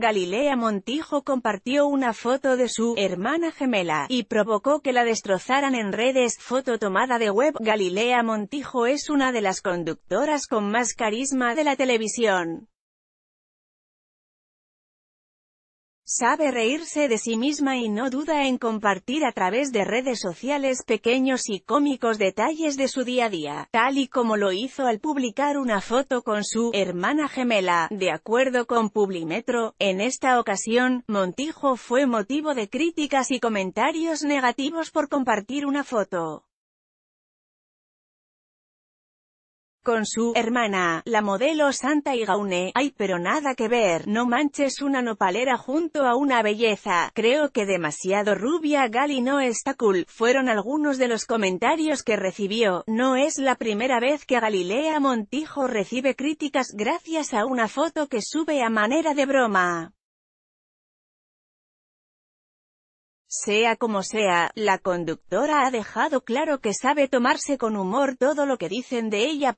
Galilea Montijo compartió una foto de su hermana gemela, y provocó que la destrozaran en redes, foto tomada de web. Galilea Montijo es una de las conductoras con más carisma de la televisión. Sabe reírse de sí misma y no duda en compartir a través de redes sociales pequeños y cómicos detalles de su día a día, tal y como lo hizo al publicar una foto con su hermana gemela, de acuerdo con Publimetro. En esta ocasión, Montijo fue motivo de críticas y comentarios negativos por compartir una foto con su hermana, la modelo Santa y Gaune. Ay, pero nada que ver, no manches una nopalera junto a una belleza. Creo que demasiado rubia Gali no está cool, fueron algunos de los comentarios que recibió. No es la primera vez que Galilea Montijo recibe críticas gracias a una foto que sube a manera de broma. Sea como sea, la conductora ha dejado claro que sabe tomarse con humor todo lo que dicen de ella.